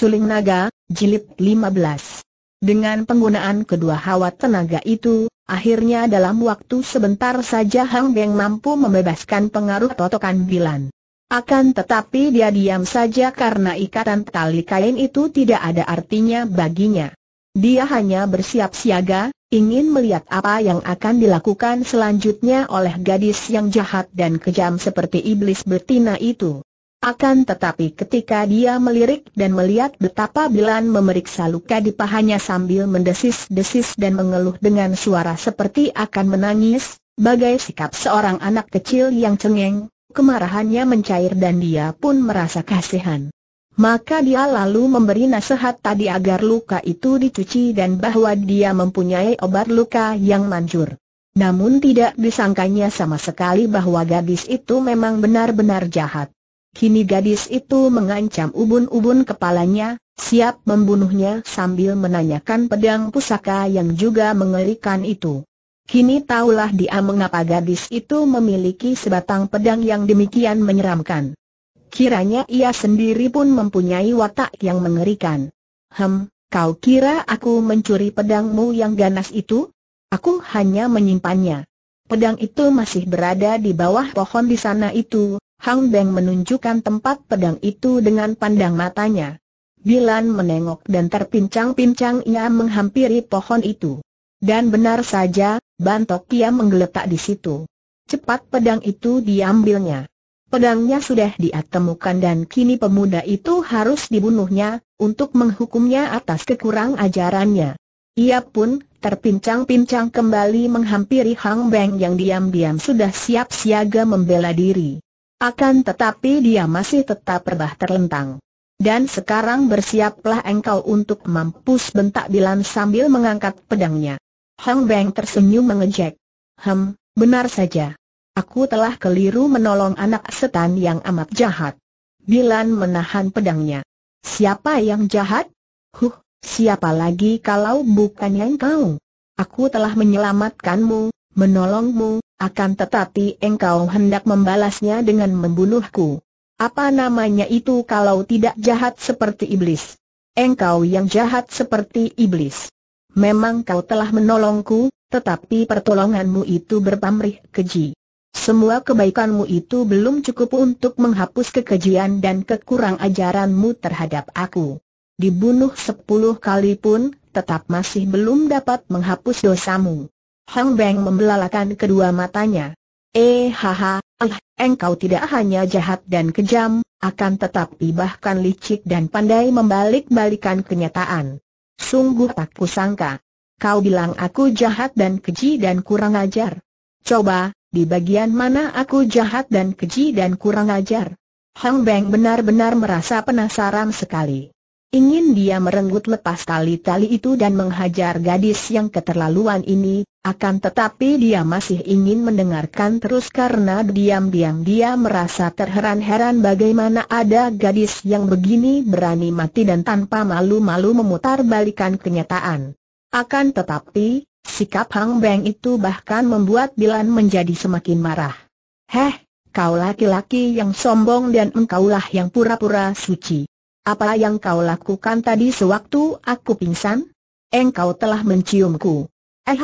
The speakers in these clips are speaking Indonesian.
Suling Naga, Jilid 15. Dengan penggunaan kedua hawa tenaga itu, akhirnya dalam waktu sebentar saja Hang Beng mampu membebaskan pengaruh totokan Bilan. Akan tetapi dia diam saja karena ikatan tali kain itu tidak ada artinya baginya. Dia hanya bersiap siaga, ingin melihat apa yang akan dilakukan selanjutnya oleh gadis yang jahat dan kejam seperti iblis betina itu. Akan tetapi ketika dia melirik dan melihat betapa Bilan memeriksa luka di pahanya sambil mendesis-desis dan mengeluh dengan suara seperti akan menangis, bagai sikap seorang anak kecil yang cengeng, kemarahannya mencair dan dia pun merasa kasihan. Maka dia lalu memberi nasihat tadi agar luka itu dicuci dan bahwa dia mempunyai obat luka yang manjur. Namun tidak disangkanya sama sekali bahwa gadis itu memang benar-benar jahat. Kini gadis itu mengancam ubun-ubun kepalanya, siap membunuhnya sambil menanyakan pedang pusaka yang juga mengerikan itu. Kini tahulah dia mengapa gadis itu memiliki sebatang pedang yang demikian menyeramkan. Kiranya ia sendiri pun mempunyai watak yang mengerikan. Hem, kau kira aku mencuri pedangmu yang ganas itu? Aku hanya menyimpannya. Pedang itu masih berada di bawah pohon di sana itu, Hang Beng menunjukkan tempat pedang itu dengan pandang matanya. Bilan menengok dan terpincang-pincang ia menghampiri pohon itu. Dan benar saja, bantok ia menggeletak di situ. Cepat pedang itu diambilnya. Pedangnya sudah diatemukan dan kini pemuda itu harus dibunuhnya, untuk menghukumnya atas kekurang ajarannya. Ia pun, terpincang-pincang kembali menghampiri Hang Beng yang diam-diam sudah siap siaga membela diri. Akan tetapi dia masih tetap rebah terlentang. Dan sekarang bersiaplah engkau untuk mampus bentak Bilan sambil mengangkat pedangnya. Hang Beng tersenyum mengejek. Hem, benar saja. Aku telah keliru menolong anak setan yang amat jahat. Bilan menahan pedangnya. Siapa yang jahat? Huh, siapa lagi kalau bukan yang kau? Aku telah menyelamatkanmu, menolongmu, akan tetapi engkau hendak membalasnya dengan membunuhku. Apa namanya itu kalau tidak jahat seperti iblis? Engkau yang jahat seperti iblis. Memang kau telah menolongku, tetapi pertolonganmu itu berpamrih keji. Semua kebaikanmu itu belum cukup untuk menghapus kekejian dan kekurang ajaranmu terhadap aku. Dibunuh sepuluh kali pun, tetap masih belum dapat menghapus dosamu. Hong Beng membelalakan kedua matanya. Eh haha, eh, engkau tidak hanya jahat dan kejam, akan tetapi bahkan licik dan pandai membalik-balikan kenyataan. Sungguh tak kusangka. Kau bilang aku jahat dan keji dan kurang ajar. Coba, di bagian mana aku jahat dan keji dan kurang ajar? Hong Beng benar-benar merasa penasaran sekali. Ingin dia merenggut lepas tali-tali itu dan menghajar gadis yang keterlaluan ini, akan tetapi dia masih ingin mendengarkan terus karena diam-diam dia merasa terheran-heran bagaimana ada gadis yang begini berani mati dan tanpa malu-malu memutar balikan kenyataan. Akan tetapi, sikap Hang Beng itu bahkan membuat Bilan menjadi semakin marah. Heh, kau laki-laki yang sombong dan engkaulah yang pura-pura suci. Apa yang kau lakukan tadi sewaktu aku pingsan? Engkau telah menciumku. Eh,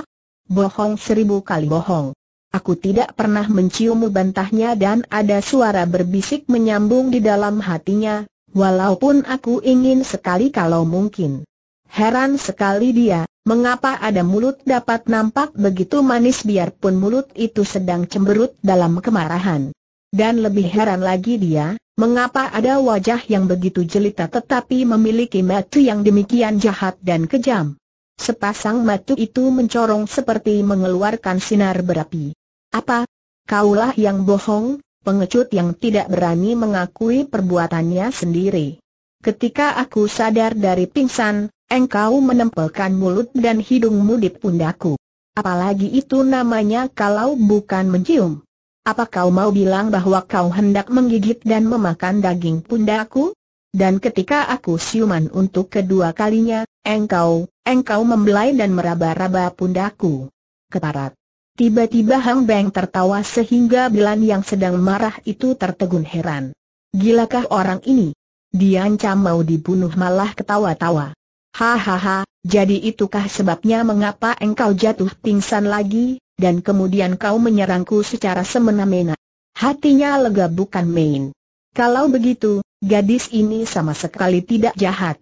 bohong seribu kali bohong. Aku tidak pernah menciummu bantahnya dan ada suara berbisik menyambung di dalam hatinya, walaupun aku ingin sekali kalau mungkin. Heran sekali dia, mengapa ada mulut dapat nampak begitu manis biarpun mulut itu sedang cemberut dalam kemarahan. Dan lebih heran lagi dia, Mengapa ada wajah yang begitu jelita tetapi memiliki mata yang demikian jahat dan kejam? Sepasang mata itu mencorong seperti mengeluarkan sinar berapi. Apa? Kaulah yang bohong, pengecut yang tidak berani mengakui perbuatannya sendiri. Ketika aku sadar dari pingsan, engkau menempelkan mulut dan hidungmu di pundaku. Apalagi itu namanya kalau bukan mencium. Apa kau mau bilang bahwa kau hendak menggigit dan memakan daging pundaku? Dan ketika aku siuman untuk kedua kalinya, engkau, engkau membelai dan meraba-raba pundaku. Keparat. Tiba-tiba Hang Beng tertawa sehingga Bilan yang sedang marah itu tertegun heran. Gilakah orang ini? Diancam mau dibunuh malah ketawa-tawa. Hahaha, jadi itukah sebabnya mengapa engkau jatuh pingsan lagi? dan kemudian kau menyerangku secara semena-mena. Hatinya lega bukan main. Kalau begitu, gadis ini sama sekali tidak jahat.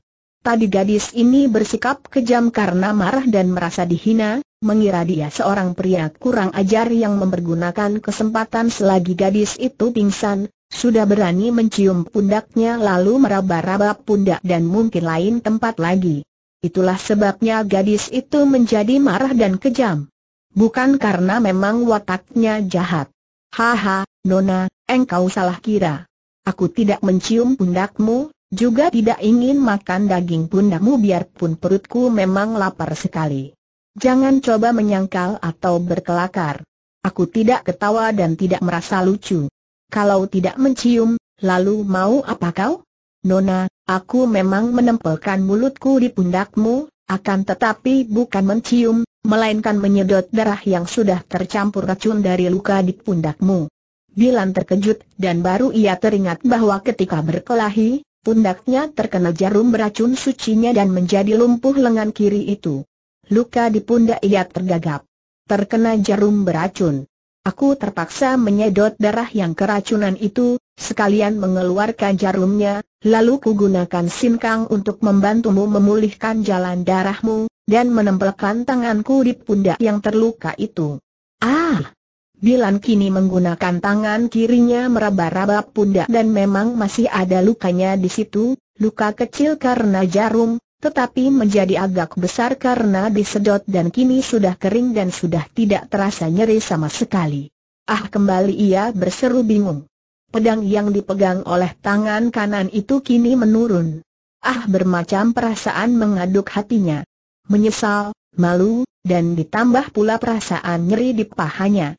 Tadi gadis ini bersikap kejam karena marah dan merasa dihina, mengira dia seorang pria kurang ajar yang mempergunakan kesempatan selagi gadis itu pingsan, sudah berani mencium pundaknya lalu meraba-raba pundak dan mungkin lain tempat lagi. Itulah sebabnya gadis itu menjadi marah dan kejam. Bukan karena memang wataknya jahat. Haha, Nona, engkau salah kira. Aku tidak mencium pundakmu, juga tidak ingin makan daging pundakmu biarpun perutku memang lapar sekali. Jangan coba menyangkal atau berkelakar. Aku tidak ketawa dan tidak merasa lucu. Kalau tidak mencium, lalu mau apa kau? Nona, aku memang menempelkan mulutku di pundakmu, akan tetapi bukan mencium, melainkan menyedot darah yang sudah tercampur racun dari luka di pundakmu. Dilan terkejut dan baru ia teringat bahwa ketika berkelahi, pundaknya terkena jarum beracun sucinya dan menjadi lumpuh lengan kiri itu. Luka di pundak ia tergagap. Terkena jarum beracun. Aku terpaksa menyedot darah yang keracunan itu, sekalian mengeluarkan jarumnya, lalu kugunakan sinkang untuk membantumu memulihkan jalan darahmu, dan menempelkan tanganku di pundak yang terluka itu. Ah! Bilan kini menggunakan tangan kirinya meraba-raba pundak dan memang masih ada lukanya di situ, luka kecil karena jarum, tetapi menjadi agak besar karena disedot dan kini sudah kering dan sudah tidak terasa nyeri sama sekali. Ah kembali ia berseru bingung. Pedang yang dipegang oleh tangan kanan itu kini menurun. Ah bermacam perasaan mengaduk hatinya menyesal, malu, dan ditambah pula perasaan nyeri di pahanya.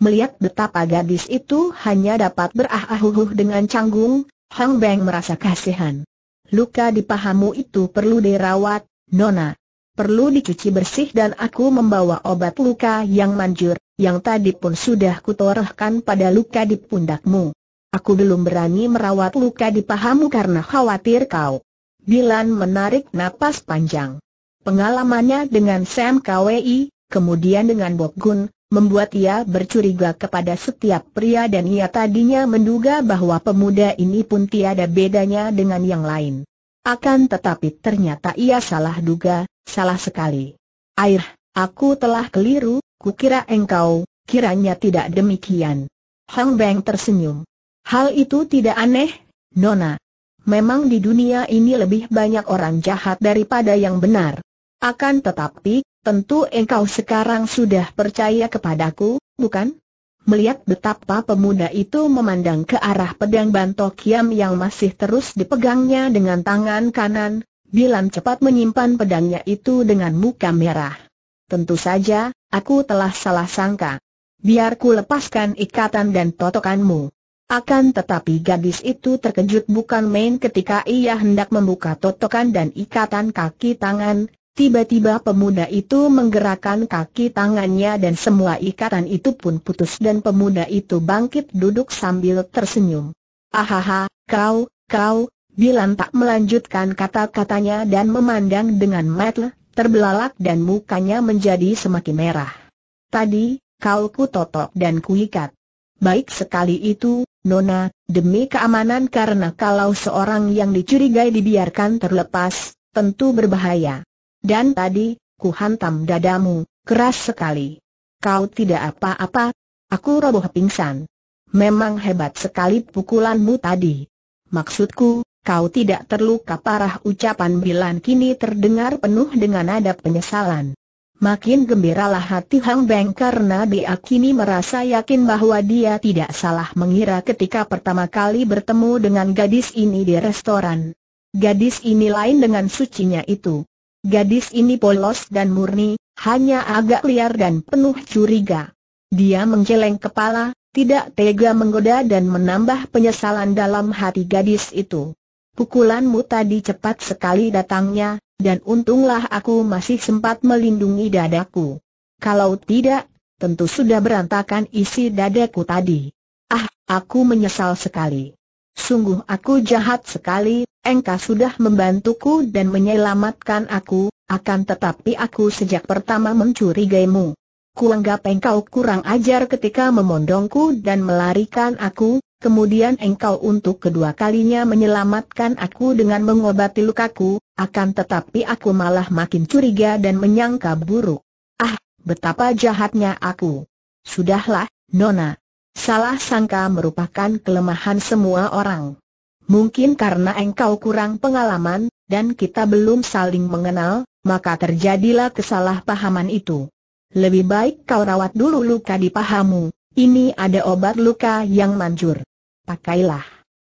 Melihat betapa gadis itu hanya dapat berah-ahuhuh dengan canggung, Hang Beng merasa kasihan. Luka di pahamu itu perlu dirawat, Nona. Perlu dicuci bersih dan aku membawa obat luka yang manjur, yang tadi pun sudah kutorehkan pada luka di pundakmu. Aku belum berani merawat luka di pahamu karena khawatir kau. Dilan menarik napas panjang. Pengalamannya dengan Sam KWI, kemudian dengan Bob Gun, membuat ia bercuriga kepada setiap pria dan ia tadinya menduga bahwa pemuda ini pun tiada bedanya dengan yang lain. Akan tetapi ternyata ia salah duga, salah sekali. Air, aku telah keliru, kukira engkau, kiranya tidak demikian. Hang Beng tersenyum. Hal itu tidak aneh, Nona. Memang di dunia ini lebih banyak orang jahat daripada yang benar. Akan tetapi, tentu engkau sekarang sudah percaya kepadaku, bukan? Melihat betapa pemuda itu memandang ke arah pedang bantok yang masih terus dipegangnya dengan tangan kanan, Bilan cepat menyimpan pedangnya itu dengan muka merah. Tentu saja, aku telah salah sangka. Biar ku lepaskan ikatan dan totokanmu. Akan tetapi gadis itu terkejut bukan main ketika ia hendak membuka totokan dan ikatan kaki tangan, Tiba-tiba pemuda itu menggerakkan kaki tangannya dan semua ikatan itu pun putus dan pemuda itu bangkit duduk sambil tersenyum. Ahaha, kau, kau, bilang tak melanjutkan kata-katanya dan memandang dengan mata terbelalak dan mukanya menjadi semakin merah. Tadi, kau ku totok dan kuikat. Baik sekali itu, Nona, demi keamanan karena kalau seorang yang dicurigai dibiarkan terlepas, tentu berbahaya. Dan tadi, ku hantam dadamu, keras sekali. Kau tidak apa-apa, aku roboh pingsan. Memang hebat sekali pukulanmu tadi. Maksudku, kau tidak terluka parah ucapan Bilan kini terdengar penuh dengan nada penyesalan. Makin gembiralah hati Hang Beng karena dia kini merasa yakin bahwa dia tidak salah mengira ketika pertama kali bertemu dengan gadis ini di restoran. Gadis ini lain dengan sucinya itu. Gadis ini polos dan murni, hanya agak liar dan penuh curiga. Dia menggeleng kepala, tidak tega menggoda dan menambah penyesalan dalam hati gadis itu. Pukulanmu tadi cepat sekali datangnya, dan untunglah aku masih sempat melindungi dadaku. Kalau tidak, tentu sudah berantakan isi dadaku tadi. Ah, aku menyesal sekali. Sungguh aku jahat sekali, engkau sudah membantuku dan menyelamatkan aku, akan tetapi aku sejak pertama mencurigaimu. Kuanggap engkau kurang ajar ketika memondongku dan melarikan aku, kemudian engkau untuk kedua kalinya menyelamatkan aku dengan mengobati lukaku, akan tetapi aku malah makin curiga dan menyangka buruk. Ah, betapa jahatnya aku. Sudahlah, Nona. Salah sangka merupakan kelemahan semua orang. Mungkin karena engkau kurang pengalaman, dan kita belum saling mengenal, maka terjadilah kesalahpahaman itu. Lebih baik kau rawat dulu luka di pahamu, ini ada obat luka yang manjur. Pakailah.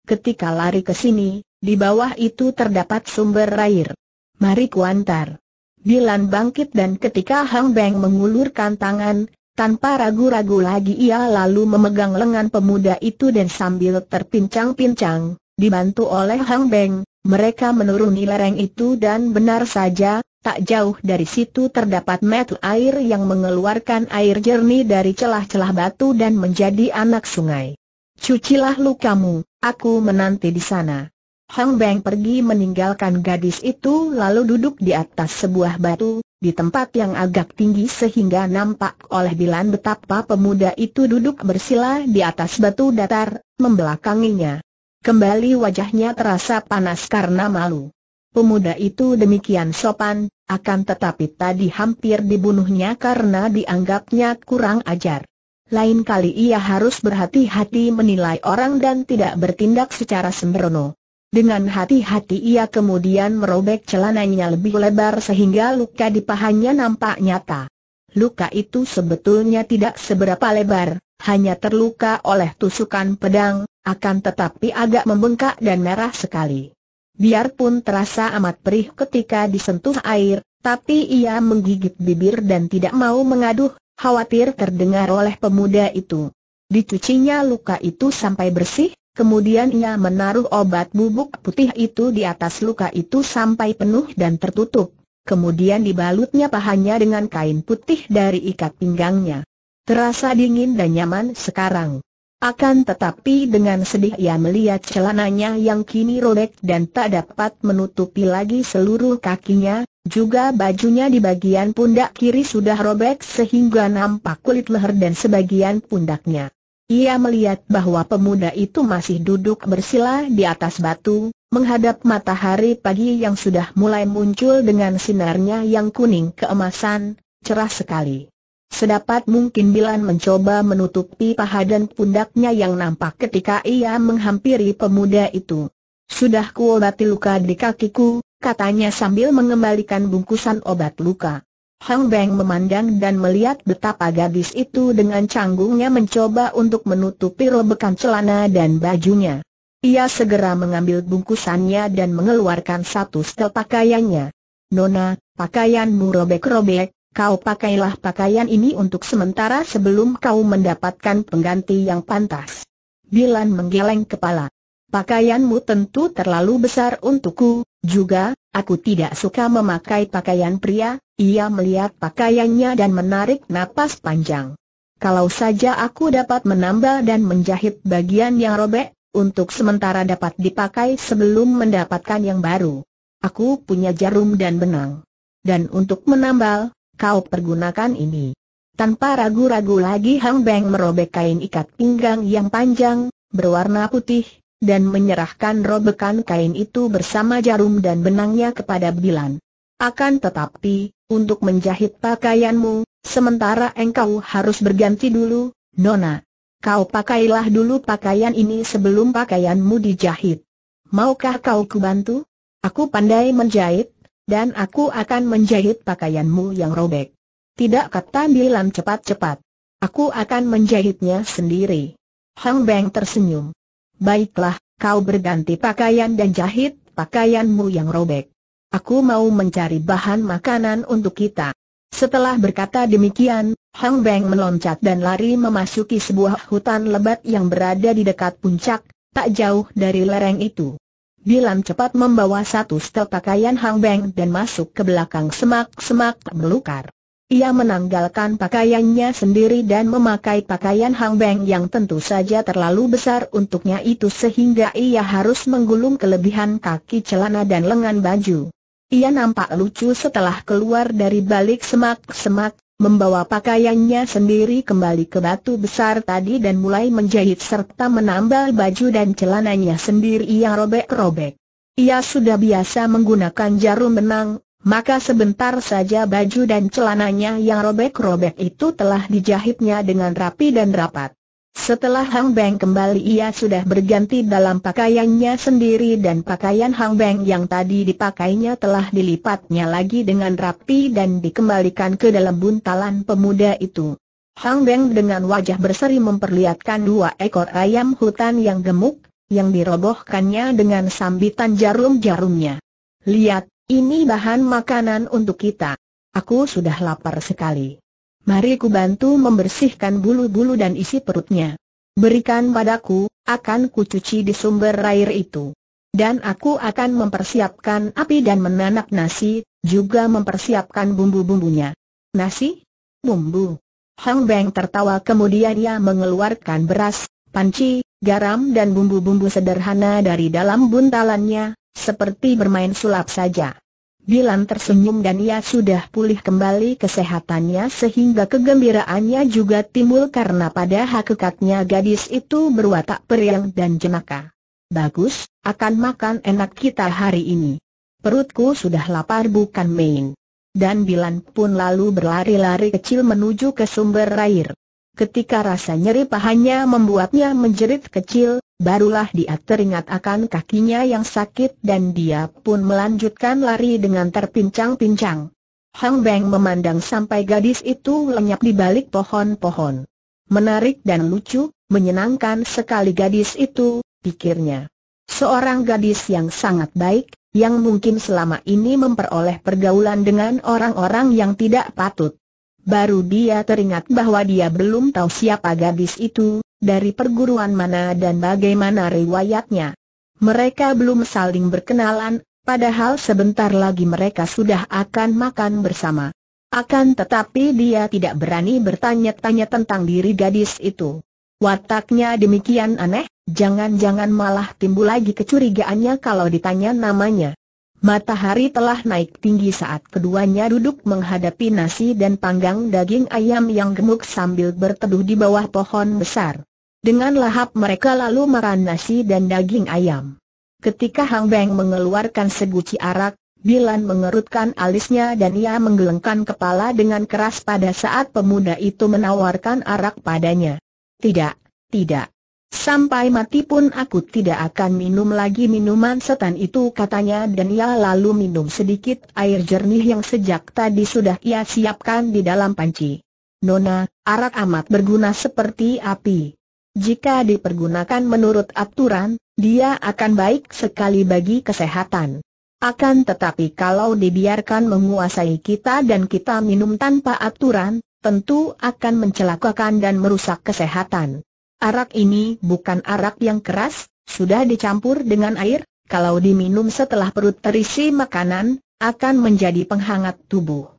Ketika lari ke sini, di bawah itu terdapat sumber air. Mari kuantar. Dilan bangkit dan ketika Hang Beng mengulurkan tangan, tanpa ragu-ragu lagi ia lalu memegang lengan pemuda itu dan sambil terpincang-pincang, Dibantu oleh Hang Beng, mereka menuruni lereng itu dan benar saja, tak jauh dari situ terdapat metu air yang mengeluarkan air jernih dari celah-celah batu dan menjadi anak sungai. Cucilah lukamu, aku menanti di sana. Hang Beng pergi meninggalkan gadis itu lalu duduk di atas sebuah batu, di tempat yang agak tinggi sehingga nampak oleh bilan betapa pemuda itu duduk bersila di atas batu datar, membelakanginya. Kembali wajahnya terasa panas karena malu. Pemuda itu demikian sopan, akan tetapi tadi hampir dibunuhnya karena dianggapnya kurang ajar. Lain kali ia harus berhati-hati menilai orang dan tidak bertindak secara sembrono. Dengan hati-hati ia kemudian merobek celananya lebih lebar sehingga luka di pahanya nampak nyata. Luka itu sebetulnya tidak seberapa lebar, hanya terluka oleh tusukan pedang, akan tetapi agak membengkak dan merah sekali. Biarpun terasa amat perih ketika disentuh air, tapi ia menggigit bibir dan tidak mau mengaduh, khawatir terdengar oleh pemuda itu. Dicucinya luka itu sampai bersih, kemudian ia menaruh obat bubuk putih itu di atas luka itu sampai penuh dan tertutup. Kemudian dibalutnya pahanya dengan kain putih dari ikat pinggangnya. Terasa dingin dan nyaman sekarang. Akan tetapi dengan sedih ia melihat celananya yang kini robek dan tak dapat menutupi lagi seluruh kakinya, juga bajunya di bagian pundak kiri sudah robek sehingga nampak kulit leher dan sebagian pundaknya. Ia melihat bahwa pemuda itu masih duduk bersila di atas batu, menghadap matahari pagi yang sudah mulai muncul dengan sinarnya yang kuning keemasan, cerah sekali. Sedapat mungkin Bilan mencoba menutupi paha dan pundaknya yang nampak ketika ia menghampiri pemuda itu. Sudah kuobati luka di kakiku, katanya sambil mengembalikan bungkusan obat luka. Hang Beng memandang dan melihat betapa gadis itu dengan canggungnya mencoba untuk menutupi robekan celana dan bajunya. Ia segera mengambil bungkusannya dan mengeluarkan satu setel pakaiannya. Nona, pakaianmu robek-robek, Kau pakailah pakaian ini untuk sementara sebelum kau mendapatkan pengganti yang pantas. Bilan menggeleng kepala. Pakaianmu tentu terlalu besar untukku, juga, aku tidak suka memakai pakaian pria, ia melihat pakaiannya dan menarik napas panjang. Kalau saja aku dapat menambah dan menjahit bagian yang robek, untuk sementara dapat dipakai sebelum mendapatkan yang baru. Aku punya jarum dan benang. Dan untuk menambal, kau pergunakan ini. Tanpa ragu-ragu lagi Hang Beng merobek kain ikat pinggang yang panjang, berwarna putih, dan menyerahkan robekan kain itu bersama jarum dan benangnya kepada Bilan. Akan tetapi, untuk menjahit pakaianmu, sementara engkau harus berganti dulu, Nona. Kau pakailah dulu pakaian ini sebelum pakaianmu dijahit. Maukah kau kubantu? Aku pandai menjahit, dan aku akan menjahit pakaianmu yang robek. Tidak kata Bilam cepat-cepat. Aku akan menjahitnya sendiri. Hang Beng tersenyum. Baiklah, kau berganti pakaian dan jahit pakaianmu yang robek. Aku mau mencari bahan makanan untuk kita. Setelah berkata demikian, Hang Beng meloncat dan lari memasuki sebuah hutan lebat yang berada di dekat puncak, tak jauh dari lereng itu. Bilan cepat membawa satu setel pakaian Hang Beng dan masuk ke belakang semak-semak melukar. Ia menanggalkan pakaiannya sendiri dan memakai pakaian Hang Beng yang tentu saja terlalu besar untuknya itu sehingga ia harus menggulung kelebihan kaki celana dan lengan baju. Ia nampak lucu setelah keluar dari balik semak-semak, membawa pakaiannya sendiri kembali ke batu besar tadi dan mulai menjahit serta menambal baju dan celananya sendiri yang robek-robek. Ia sudah biasa menggunakan jarum benang, maka sebentar saja baju dan celananya yang robek-robek itu telah dijahitnya dengan rapi dan rapat. Setelah Hang Beng kembali ia sudah berganti dalam pakaiannya sendiri dan pakaian Hang Beng yang tadi dipakainya telah dilipatnya lagi dengan rapi dan dikembalikan ke dalam buntalan pemuda itu. Hang Beng dengan wajah berseri memperlihatkan dua ekor ayam hutan yang gemuk, yang dirobohkannya dengan sambitan jarum-jarumnya. Lihat, ini bahan makanan untuk kita. Aku sudah lapar sekali mari ku bantu membersihkan bulu-bulu dan isi perutnya. Berikan padaku, akan ku cuci di sumber air itu. Dan aku akan mempersiapkan api dan menanak nasi, juga mempersiapkan bumbu-bumbunya. Nasi? Bumbu. Hang Beng tertawa kemudian ia mengeluarkan beras, panci, garam dan bumbu-bumbu sederhana dari dalam buntalannya, seperti bermain sulap saja. Bilan tersenyum dan ia sudah pulih kembali kesehatannya sehingga kegembiraannya juga timbul karena pada hakikatnya gadis itu berwatak periang dan jenaka. Bagus, akan makan enak kita hari ini. Perutku sudah lapar bukan main. Dan Bilan pun lalu berlari-lari kecil menuju ke sumber air. Ketika rasa nyeri pahanya membuatnya menjerit kecil, Barulah dia teringat akan kakinya yang sakit dan dia pun melanjutkan lari dengan terpincang-pincang. Hang Beng memandang sampai gadis itu lenyap di balik pohon-pohon. Menarik dan lucu, menyenangkan sekali gadis itu, pikirnya. Seorang gadis yang sangat baik, yang mungkin selama ini memperoleh pergaulan dengan orang-orang yang tidak patut. Baru dia teringat bahwa dia belum tahu siapa gadis itu, dari perguruan mana dan bagaimana riwayatnya. Mereka belum saling berkenalan, padahal sebentar lagi mereka sudah akan makan bersama. Akan tetapi dia tidak berani bertanya-tanya tentang diri gadis itu. Wataknya demikian aneh, jangan-jangan malah timbul lagi kecurigaannya kalau ditanya namanya. Matahari telah naik tinggi saat keduanya duduk menghadapi nasi dan panggang daging ayam yang gemuk sambil berteduh di bawah pohon besar. Dengan lahap mereka lalu makan nasi dan daging ayam. Ketika Hang Beng mengeluarkan seguci arak, Bilan mengerutkan alisnya dan ia menggelengkan kepala dengan keras pada saat pemuda itu menawarkan arak padanya. Tidak, tidak. Sampai mati pun aku tidak akan minum lagi minuman setan itu katanya dan ia lalu minum sedikit air jernih yang sejak tadi sudah ia siapkan di dalam panci. Nona, arak amat berguna seperti api. Jika dipergunakan menurut aturan, dia akan baik sekali bagi kesehatan. Akan tetapi kalau dibiarkan menguasai kita dan kita minum tanpa aturan, tentu akan mencelakakan dan merusak kesehatan. Arak ini bukan arak yang keras, sudah dicampur dengan air, kalau diminum setelah perut terisi makanan, akan menjadi penghangat tubuh.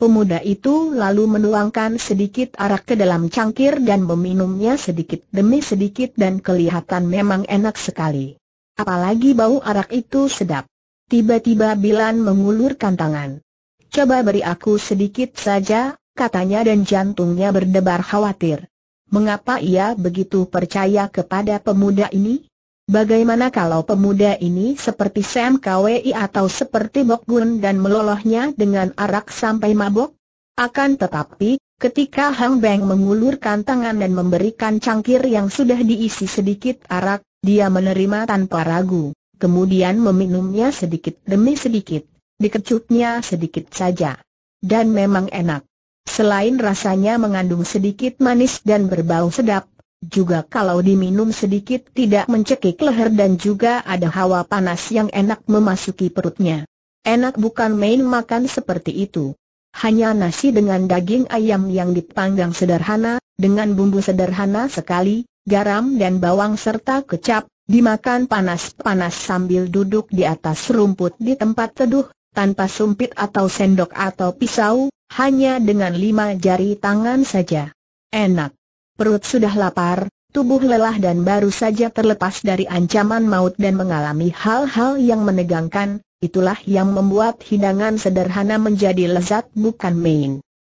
Pemuda itu lalu menuangkan sedikit arak ke dalam cangkir dan meminumnya sedikit demi sedikit dan kelihatan memang enak sekali. Apalagi bau arak itu sedap. Tiba-tiba Bilan mengulurkan tangan. Coba beri aku sedikit saja, katanya dan jantungnya berdebar khawatir. Mengapa ia begitu percaya kepada pemuda ini? Bagaimana kalau pemuda ini seperti Sam Kwi atau seperti Bok Gun dan melolohnya dengan arak sampai mabok? Akan tetapi, ketika Hang Beng mengulurkan tangan dan memberikan cangkir yang sudah diisi sedikit arak, dia menerima tanpa ragu, kemudian meminumnya sedikit demi sedikit, dikecupnya sedikit saja. Dan memang enak. Selain rasanya mengandung sedikit manis dan berbau sedap, juga kalau diminum sedikit tidak mencekik leher dan juga ada hawa panas yang enak memasuki perutnya. Enak bukan main makan seperti itu. Hanya nasi dengan daging ayam yang dipanggang sederhana, dengan bumbu sederhana sekali, garam dan bawang serta kecap, dimakan panas-panas sambil duduk di atas rumput di tempat teduh, tanpa sumpit atau sendok atau pisau, hanya dengan lima jari tangan saja. Enak perut sudah lapar, tubuh lelah dan baru saja terlepas dari ancaman maut dan mengalami hal-hal yang menegangkan, itulah yang membuat hidangan sederhana menjadi lezat bukan main.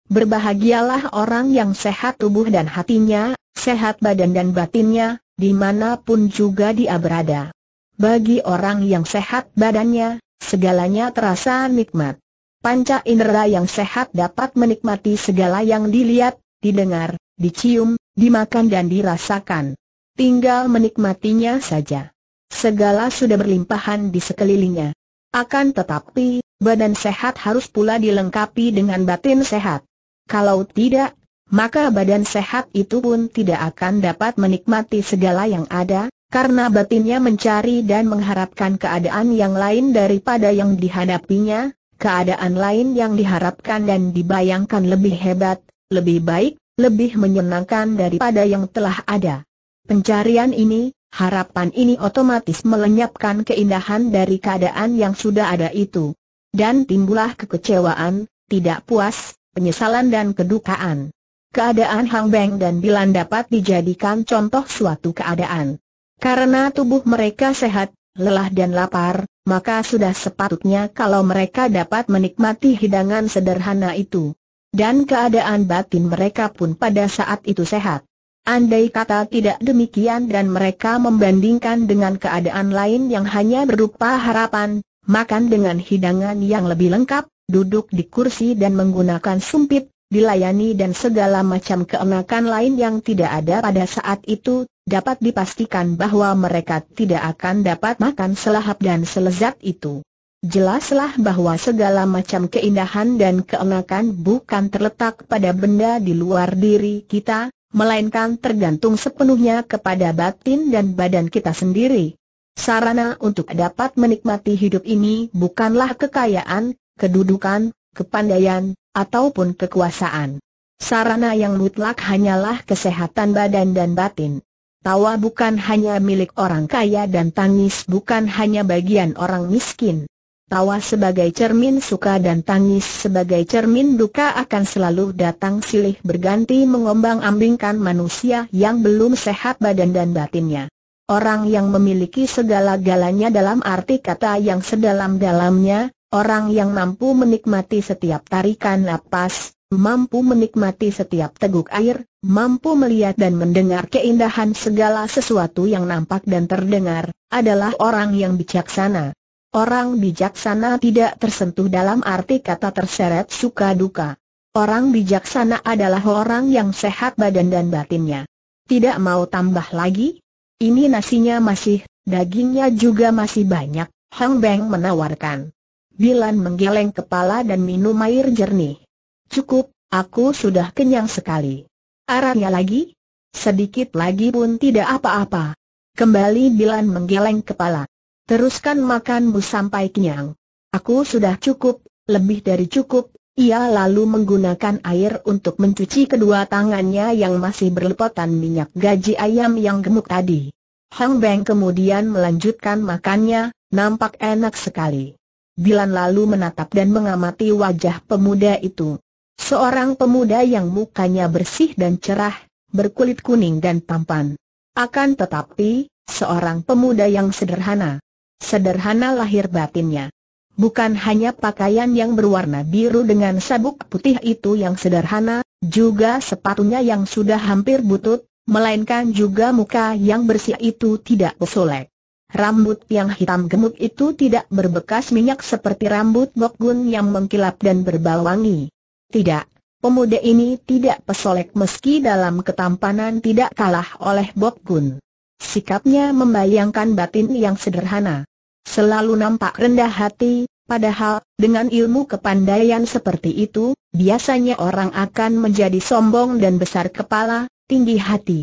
Berbahagialah orang yang sehat tubuh dan hatinya, sehat badan dan batinnya, dimanapun juga dia berada. Bagi orang yang sehat badannya, segalanya terasa nikmat. Panca indera yang sehat dapat menikmati segala yang dilihat, didengar, dicium, dimakan dan dirasakan. Tinggal menikmatinya saja. Segala sudah berlimpahan di sekelilingnya. Akan tetapi, badan sehat harus pula dilengkapi dengan batin sehat. Kalau tidak, maka badan sehat itu pun tidak akan dapat menikmati segala yang ada, karena batinnya mencari dan mengharapkan keadaan yang lain daripada yang dihadapinya, keadaan lain yang diharapkan dan dibayangkan lebih hebat, lebih baik, lebih menyenangkan daripada yang telah ada. Pencarian ini, harapan ini otomatis melenyapkan keindahan dari keadaan yang sudah ada itu. Dan timbulah kekecewaan, tidak puas, penyesalan dan kedukaan. Keadaan Hang Beng dan Bilan dapat dijadikan contoh suatu keadaan. Karena tubuh mereka sehat, lelah dan lapar, maka sudah sepatutnya kalau mereka dapat menikmati hidangan sederhana itu. Dan keadaan batin mereka pun pada saat itu sehat. Andai kata tidak demikian dan mereka membandingkan dengan keadaan lain yang hanya berupa harapan, makan dengan hidangan yang lebih lengkap, duduk di kursi dan menggunakan sumpit, dilayani dan segala macam keenakan lain yang tidak ada pada saat itu, dapat dipastikan bahwa mereka tidak akan dapat makan selahap dan selezat itu. Jelaslah bahwa segala macam keindahan dan keenakan bukan terletak pada benda di luar diri kita, melainkan tergantung sepenuhnya kepada batin dan badan kita sendiri. Sarana untuk dapat menikmati hidup ini bukanlah kekayaan, kedudukan, kepandaian, ataupun kekuasaan. Sarana yang mutlak hanyalah kesehatan badan dan batin. Tawa bukan hanya milik orang kaya dan tangis bukan hanya bagian orang miskin. Tawa sebagai cermin suka dan tangis sebagai cermin duka akan selalu datang silih berganti mengombang-ambingkan manusia yang belum sehat badan dan batinnya. Orang yang memiliki segala-galanya dalam arti kata yang sedalam-dalamnya, orang yang mampu menikmati setiap tarikan napas, mampu menikmati setiap teguk air, mampu melihat dan mendengar keindahan segala sesuatu yang nampak dan terdengar, adalah orang yang bijaksana. Orang bijaksana tidak tersentuh dalam arti kata terseret suka duka. Orang bijaksana adalah orang yang sehat badan dan batinnya. Tidak mau tambah lagi? Ini nasinya masih, dagingnya juga masih banyak, Hang Beng menawarkan. Bilan menggeleng kepala dan minum air jernih. Cukup, aku sudah kenyang sekali. Arahnya lagi? Sedikit lagi pun tidak apa-apa. Kembali Bilan menggeleng kepala. Teruskan makanmu sampai kenyang. Aku sudah cukup, lebih dari cukup, ia lalu menggunakan air untuk mencuci kedua tangannya yang masih berlepotan minyak gaji ayam yang gemuk tadi. Hang Beng kemudian melanjutkan makannya, nampak enak sekali. Bilan lalu menatap dan mengamati wajah pemuda itu. Seorang pemuda yang mukanya bersih dan cerah, berkulit kuning dan tampan. Akan tetapi, seorang pemuda yang sederhana. Sederhana lahir batinnya. Bukan hanya pakaian yang berwarna biru dengan sabuk putih itu yang sederhana, juga sepatunya yang sudah hampir butut, melainkan juga muka yang bersih itu tidak pesolek. Rambut yang hitam gemuk itu tidak berbekas minyak seperti rambut Bokgun yang mengkilap dan berbau wangi. Tidak, pemuda ini tidak pesolek meski dalam ketampanan tidak kalah oleh Bokgun sikapnya membayangkan batin yang sederhana. Selalu nampak rendah hati, padahal, dengan ilmu kepandaian seperti itu, biasanya orang akan menjadi sombong dan besar kepala, tinggi hati.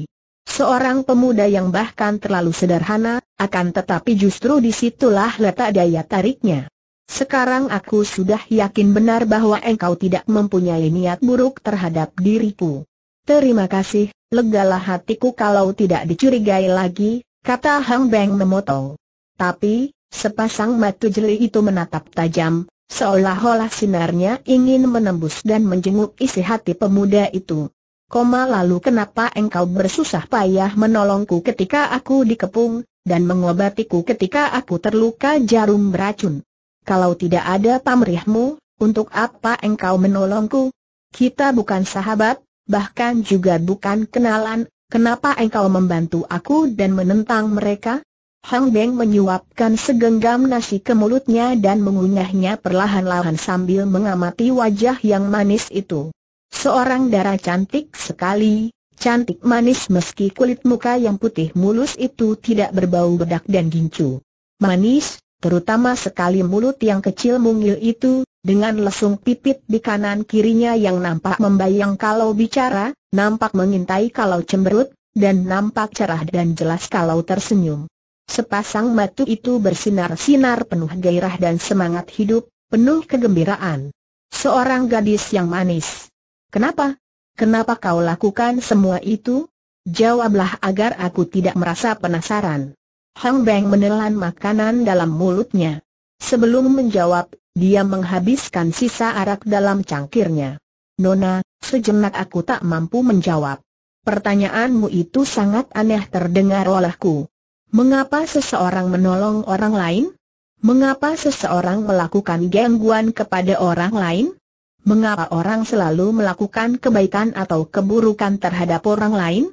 Seorang pemuda yang bahkan terlalu sederhana, akan tetapi justru disitulah letak daya tariknya. Sekarang aku sudah yakin benar bahwa engkau tidak mempunyai niat buruk terhadap diriku. Terima kasih, legalah hatiku kalau tidak dicurigai lagi, kata Hang Beng memotong. Tapi, sepasang mata jeli itu menatap tajam, seolah-olah sinarnya ingin menembus dan menjenguk isi hati pemuda itu. Koma lalu kenapa engkau bersusah payah menolongku ketika aku dikepung, dan mengobatiku ketika aku terluka jarum beracun? Kalau tidak ada pamrihmu, untuk apa engkau menolongku? Kita bukan sahabat, bahkan juga bukan kenalan, kenapa engkau membantu aku dan menentang mereka? Hang Beng menyuapkan segenggam nasi ke mulutnya dan mengunyahnya perlahan-lahan sambil mengamati wajah yang manis itu. Seorang darah cantik sekali, cantik manis meski kulit muka yang putih mulus itu tidak berbau bedak dan gincu. Manis, terutama sekali mulut yang kecil mungil itu, dengan lesung pipit di kanan kirinya yang nampak membayang kalau bicara, nampak mengintai kalau cemberut, dan nampak cerah dan jelas kalau tersenyum. Sepasang mata itu bersinar-sinar penuh gairah dan semangat hidup, penuh kegembiraan. Seorang gadis yang manis. Kenapa? Kenapa kau lakukan semua itu? Jawablah agar aku tidak merasa penasaran. Hang Beng menelan makanan dalam mulutnya. Sebelum menjawab, dia menghabiskan sisa arak dalam cangkirnya. Nona, sejenak aku tak mampu menjawab. Pertanyaanmu itu sangat aneh terdengar olehku. Mengapa seseorang menolong orang lain? Mengapa seseorang melakukan gangguan kepada orang lain? Mengapa orang selalu melakukan kebaikan atau keburukan terhadap orang lain?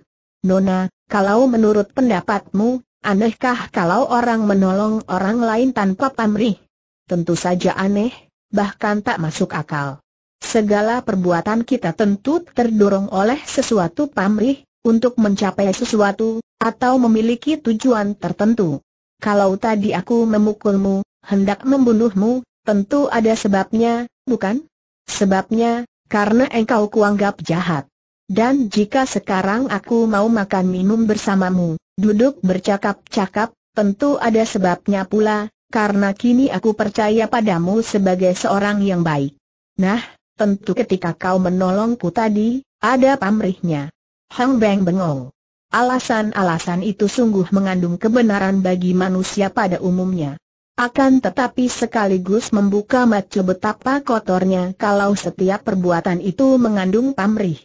Nona, kalau menurut pendapatmu, anehkah kalau orang menolong orang lain tanpa pamrih? tentu saja aneh, bahkan tak masuk akal. Segala perbuatan kita tentu terdorong oleh sesuatu pamrih, untuk mencapai sesuatu, atau memiliki tujuan tertentu. Kalau tadi aku memukulmu, hendak membunuhmu, tentu ada sebabnya, bukan? Sebabnya, karena engkau kuanggap jahat. Dan jika sekarang aku mau makan minum bersamamu, duduk bercakap-cakap, tentu ada sebabnya pula, karena kini aku percaya padamu sebagai seorang yang baik. Nah, tentu ketika kau menolongku tadi, ada pamrihnya. Hang Beng bengong. Alasan-alasan itu sungguh mengandung kebenaran bagi manusia pada umumnya. Akan tetapi sekaligus membuka mata betapa kotornya kalau setiap perbuatan itu mengandung pamrih.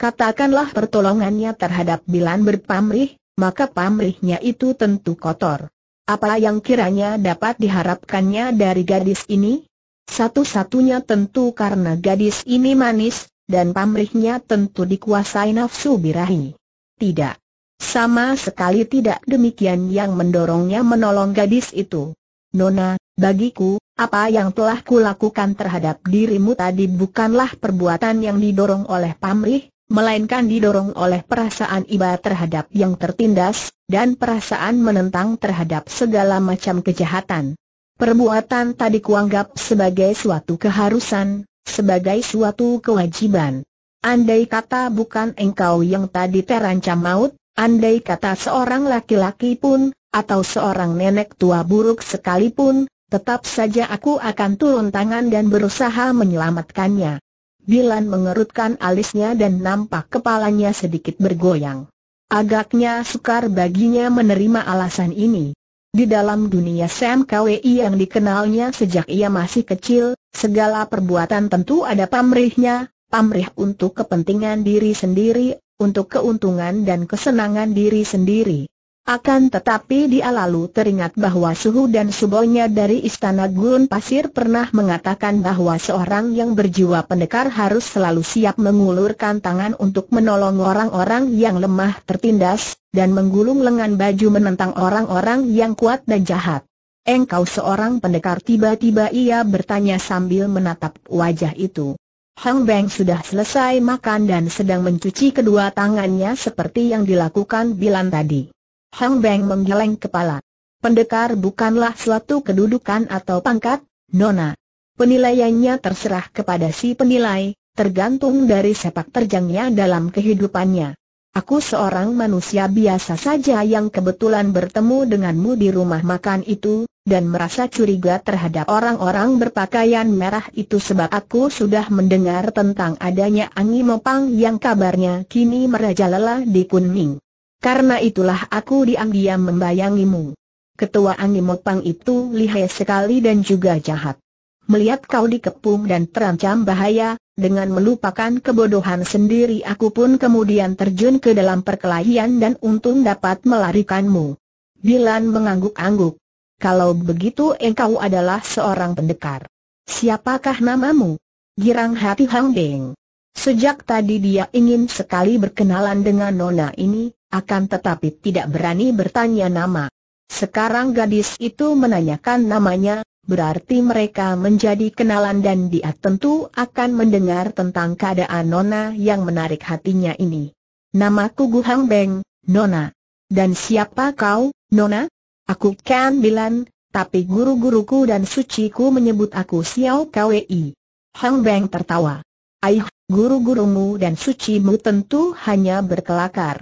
Katakanlah pertolongannya terhadap Bilan berpamrih, maka pamrihnya itu tentu kotor. Apa yang kiranya dapat diharapkannya dari gadis ini? Satu-satunya tentu karena gadis ini manis, dan pamrihnya tentu dikuasai nafsu birahi. Tidak. Sama sekali tidak demikian yang mendorongnya menolong gadis itu. Nona, bagiku, apa yang telah kulakukan terhadap dirimu tadi bukanlah perbuatan yang didorong oleh pamrih, melainkan didorong oleh perasaan iba terhadap yang tertindas, dan perasaan menentang terhadap segala macam kejahatan. Perbuatan tadi kuanggap sebagai suatu keharusan, sebagai suatu kewajiban. Andai kata bukan engkau yang tadi terancam maut, andai kata seorang laki-laki pun, atau seorang nenek tua buruk sekalipun, tetap saja aku akan turun tangan dan berusaha menyelamatkannya. Dilan mengerutkan alisnya dan nampak kepalanya sedikit bergoyang. Agaknya sukar baginya menerima alasan ini. Di dalam dunia Sam KWI yang dikenalnya sejak ia masih kecil, segala perbuatan tentu ada pamrihnya, pamrih untuk kepentingan diri sendiri, untuk keuntungan dan kesenangan diri sendiri. Akan tetapi dia lalu teringat bahwa suhu dan subonya dari Istana Gurun Pasir pernah mengatakan bahwa seorang yang berjiwa pendekar harus selalu siap mengulurkan tangan untuk menolong orang-orang yang lemah tertindas, dan menggulung lengan baju menentang orang-orang yang kuat dan jahat. Engkau seorang pendekar tiba-tiba ia bertanya sambil menatap wajah itu. Hang Beng sudah selesai makan dan sedang mencuci kedua tangannya seperti yang dilakukan Bilan tadi. Hang Beng menggeleng kepala. Pendekar bukanlah suatu kedudukan atau pangkat, Nona. Penilaiannya terserah kepada si penilai, tergantung dari sepak terjangnya dalam kehidupannya. Aku seorang manusia biasa saja yang kebetulan bertemu denganmu di rumah makan itu, dan merasa curiga terhadap orang-orang berpakaian merah itu sebab aku sudah mendengar tentang adanya Angi Mopang yang kabarnya kini merajalela di Kunming. Karena itulah aku diam-diam membayangimu. Ketua Angimopang itu lihai sekali dan juga jahat. Melihat kau dikepung dan terancam bahaya, dengan melupakan kebodohan sendiri aku pun kemudian terjun ke dalam perkelahian dan untung dapat melarikanmu. Bilan mengangguk-angguk. Kalau begitu engkau adalah seorang pendekar. Siapakah namamu? Girang hati Hang Deng. Sejak tadi dia ingin sekali berkenalan dengan nona ini, akan tetapi tidak berani bertanya nama. Sekarang gadis itu menanyakan namanya, berarti mereka menjadi kenalan dan dia tentu akan mendengar tentang keadaan Nona yang menarik hatinya ini. Namaku Gu Hang Beng, Nona. Dan siapa kau, Nona? Aku Kan Bilan, tapi guru-guruku dan suciku menyebut aku Xiao Kwei. Hang Beng tertawa. Aih, guru-gurumu dan sucimu tentu hanya berkelakar.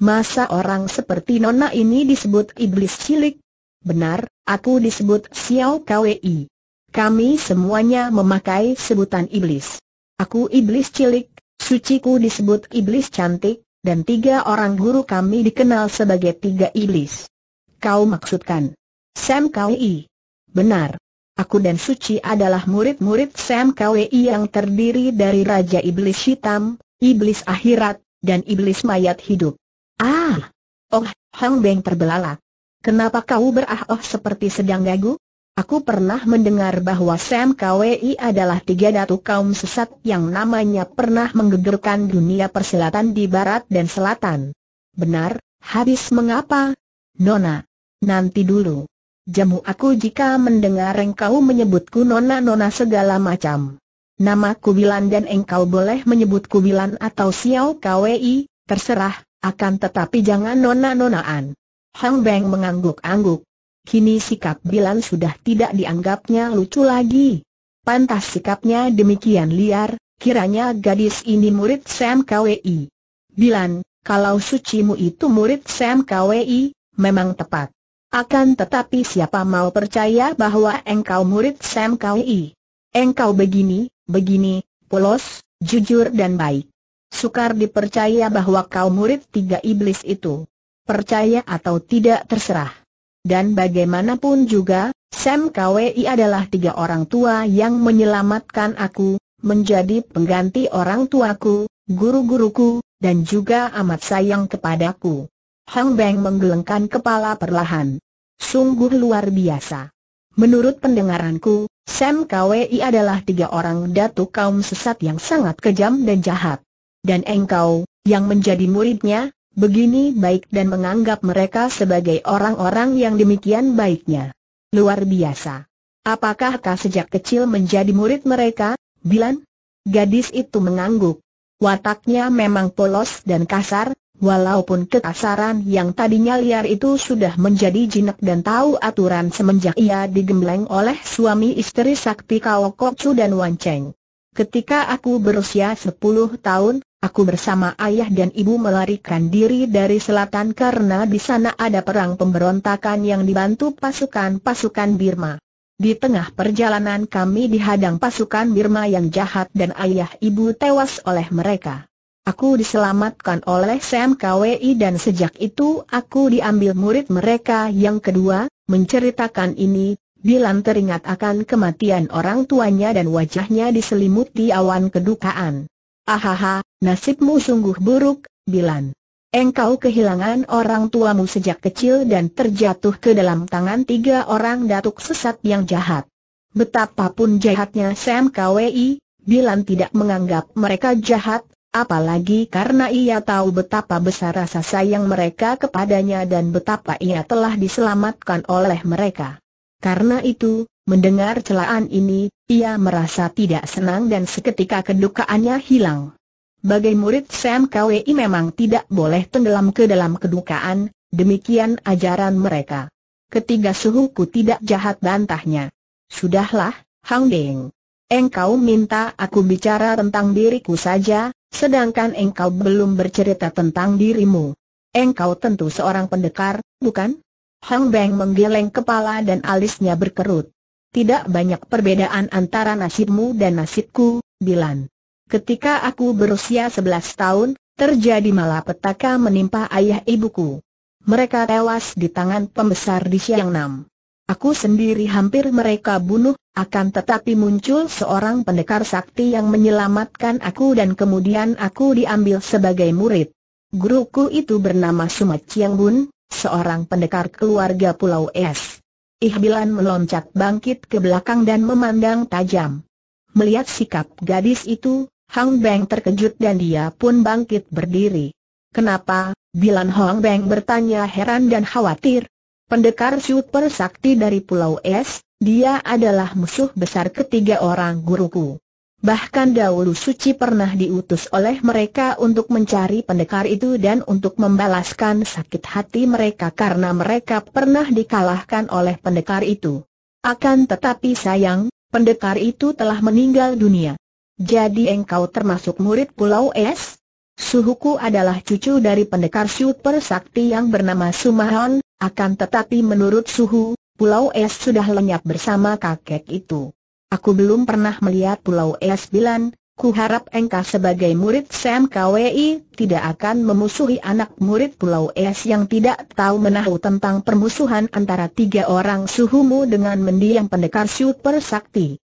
Masa orang seperti Nona ini disebut iblis cilik? Benar, aku disebut Xiao Kwei. Kami semuanya memakai sebutan iblis. Aku iblis cilik, suciku disebut iblis cantik, dan tiga orang guru kami dikenal sebagai tiga iblis. Kau maksudkan Sam Kwei? Benar. Aku dan Suci adalah murid-murid Sam Kwei yang terdiri dari Raja Iblis Hitam, Iblis Akhirat, dan Iblis Mayat Hidup. Ah! Oh, Hang Beng terbelalak. Kenapa kau berah-oh seperti sedang gagu? Aku pernah mendengar bahwa Sam KWI adalah tiga datu kaum sesat yang namanya pernah menggegerkan dunia perselatan di barat dan selatan. Benar, habis mengapa? Nona, nanti dulu. Jamu aku jika mendengar engkau menyebutku nona-nona segala macam. Nama Bilan dan engkau boleh menyebutku Bilan atau Xiao KWI, terserah, akan tetapi jangan nona-nonaan. Hang Beng mengangguk-angguk. Kini sikap Bilan sudah tidak dianggapnya lucu lagi. Pantas sikapnya demikian liar, kiranya gadis ini murid Sam KWI. Bilan, kalau sucimu itu murid Sam KWI, memang tepat. Akan tetapi siapa mau percaya bahwa engkau murid Sam KWI? Engkau begini, begini, polos, jujur dan baik. Sukar dipercaya bahwa kau murid tiga iblis itu. Percaya atau tidak terserah. Dan bagaimanapun juga, Sam KWI adalah tiga orang tua yang menyelamatkan aku, menjadi pengganti orang tuaku, guru-guruku, dan juga amat sayang kepadaku. Hang Beng menggelengkan kepala perlahan. Sungguh luar biasa. Menurut pendengaranku, Sam KWI adalah tiga orang datu kaum sesat yang sangat kejam dan jahat dan engkau, yang menjadi muridnya, begini baik dan menganggap mereka sebagai orang-orang yang demikian baiknya. Luar biasa. Apakah kau sejak kecil menjadi murid mereka, Bilan? Gadis itu mengangguk. Wataknya memang polos dan kasar, Walaupun kekasaran yang tadinya liar itu sudah menjadi jinak dan tahu aturan semenjak ia digembleng oleh suami istri sakti Kaokokcu dan Wan Ketika aku berusia 10 tahun, Aku bersama ayah dan ibu melarikan diri dari selatan karena di sana ada perang pemberontakan yang dibantu pasukan-pasukan Birma. Di tengah perjalanan kami dihadang pasukan Birma yang jahat dan ayah ibu tewas oleh mereka. Aku diselamatkan oleh Sam KWI dan sejak itu aku diambil murid mereka yang kedua, menceritakan ini, Dilan teringat akan kematian orang tuanya dan wajahnya diselimuti awan kedukaan. Ahaha, nasibmu sungguh buruk, Bilan. Engkau kehilangan orang tuamu sejak kecil dan terjatuh ke dalam tangan tiga orang datuk sesat yang jahat. Betapapun jahatnya Sam KWI, Bilan tidak menganggap mereka jahat, Apalagi karena ia tahu betapa besar rasa sayang mereka kepadanya dan betapa ia telah diselamatkan oleh mereka. Karena itu, Mendengar celaan ini, ia merasa tidak senang dan seketika kedukaannya hilang. Bagai murid Sam KWI memang tidak boleh tenggelam ke dalam kedukaan, demikian ajaran mereka. Ketiga suhuku tidak jahat bantahnya. Sudahlah, Hang Deng. Engkau minta aku bicara tentang diriku saja, sedangkan engkau belum bercerita tentang dirimu. Engkau tentu seorang pendekar, bukan? Hang Beng menggeleng kepala dan alisnya berkerut tidak banyak perbedaan antara nasibmu dan nasibku, Dilan. Ketika aku berusia 11 tahun, terjadi malapetaka menimpa ayah ibuku. Mereka tewas di tangan pembesar di Siang Nam. Aku sendiri hampir mereka bunuh, akan tetapi muncul seorang pendekar sakti yang menyelamatkan aku dan kemudian aku diambil sebagai murid. Guruku itu bernama Sumat Chiang Bun, seorang pendekar keluarga Pulau Es. Ihbilan meloncat bangkit ke belakang dan memandang tajam. Melihat sikap gadis itu, Hang Beng terkejut dan dia pun bangkit berdiri. Kenapa? Bilan Hang Beng bertanya heran dan khawatir. Pendekar super sakti dari Pulau Es, dia adalah musuh besar ketiga orang guruku. Bahkan dahulu suci pernah diutus oleh mereka untuk mencari pendekar itu dan untuk membalaskan sakit hati mereka karena mereka pernah dikalahkan oleh pendekar itu. Akan tetapi sayang, pendekar itu telah meninggal dunia. Jadi engkau termasuk murid Pulau Es? Suhuku adalah cucu dari pendekar super sakti yang bernama Sumahon, akan tetapi menurut Suhu, Pulau Es sudah lenyap bersama kakek itu. Aku belum pernah melihat Pulau Es Bilan. ku harap engkau sebagai murid Sam KWI tidak akan memusuhi anak murid Pulau Es yang tidak tahu menahu tentang permusuhan antara tiga orang suhumu dengan mendiang pendekar super sakti.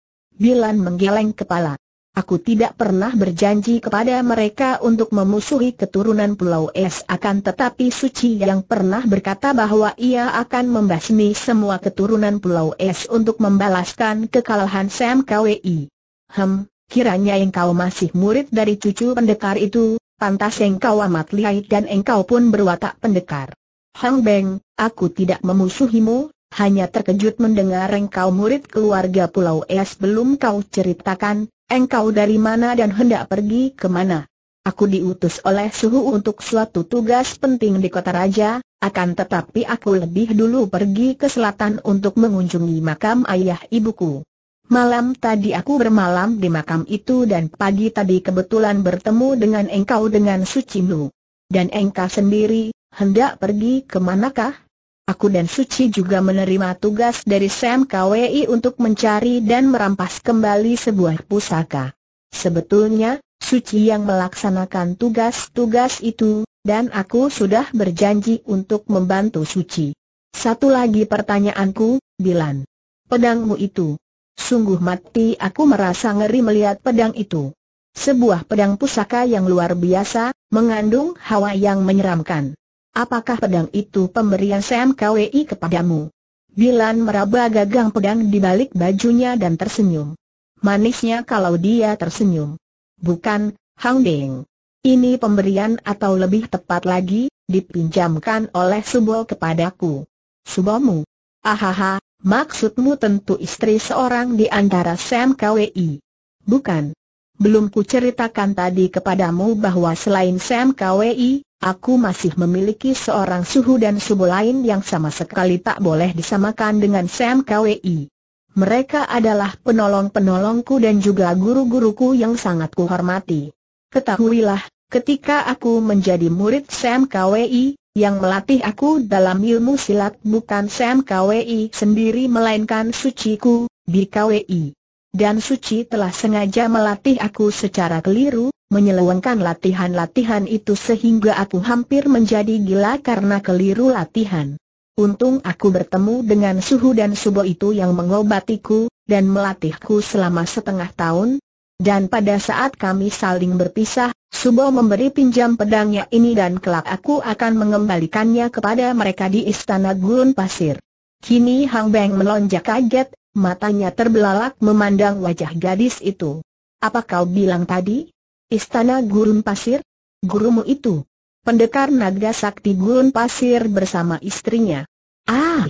Bilan menggeleng kepala. Aku tidak pernah berjanji kepada mereka untuk memusuhi keturunan Pulau Es akan tetapi Suci yang pernah berkata bahwa ia akan membasmi semua keturunan Pulau Es untuk membalaskan kekalahan Sam KWI. Hem, kiranya engkau masih murid dari cucu pendekar itu, pantas engkau amat lihai dan engkau pun berwatak pendekar. Hang Beng, aku tidak memusuhimu, hanya terkejut mendengar engkau murid keluarga Pulau Es belum kau ceritakan, engkau dari mana dan hendak pergi ke mana. Aku diutus oleh suhu untuk suatu tugas penting di kota raja, akan tetapi aku lebih dulu pergi ke selatan untuk mengunjungi makam ayah ibuku. Malam tadi aku bermalam di makam itu dan pagi tadi kebetulan bertemu dengan engkau dengan sucimu. Dan engkau sendiri, hendak pergi ke manakah? Aku dan Suci juga menerima tugas dari Sam KWI untuk mencari dan merampas kembali sebuah pusaka. Sebetulnya, Suci yang melaksanakan tugas-tugas itu, dan aku sudah berjanji untuk membantu Suci. Satu lagi pertanyaanku, Bilan. Pedangmu itu. Sungguh mati aku merasa ngeri melihat pedang itu. Sebuah pedang pusaka yang luar biasa, mengandung hawa yang menyeramkan. Apakah pedang itu pemberian Sam KWI kepadamu? Bilan meraba gagang pedang di balik bajunya dan tersenyum. Manisnya kalau dia tersenyum. Bukan, Hang Deng. Ini pemberian atau lebih tepat lagi, dipinjamkan oleh Subol kepadaku. Subomu? Ahaha, maksudmu tentu istri seorang di antara Sam KWI. Bukan. Belum ku ceritakan tadi kepadamu bahwa selain Sam KWI, Aku masih memiliki seorang suhu dan suhu lain yang sama sekali tak boleh disamakan dengan Sam KWI. Mereka adalah penolong-penolongku dan juga guru-guruku yang sangat kuhormati. Ketahuilah, ketika aku menjadi murid Sam KWI, yang melatih aku dalam ilmu silat bukan Sam KWI sendiri melainkan suciku, BKWI. Dan suci telah sengaja melatih aku secara keliru, menyelewengkan latihan-latihan itu sehingga aku hampir menjadi gila karena keliru latihan. Untung aku bertemu dengan suhu dan subo itu yang mengobatiku, dan melatihku selama setengah tahun. Dan pada saat kami saling berpisah, Subo memberi pinjam pedangnya ini dan kelak aku akan mengembalikannya kepada mereka di Istana Gurun Pasir. Kini Hang Beng melonjak kaget, matanya terbelalak memandang wajah gadis itu. Apa kau bilang tadi? Istana Gurun Pasir? Gurumu itu? Pendekar Naga Sakti Gurun Pasir bersama istrinya. Ah!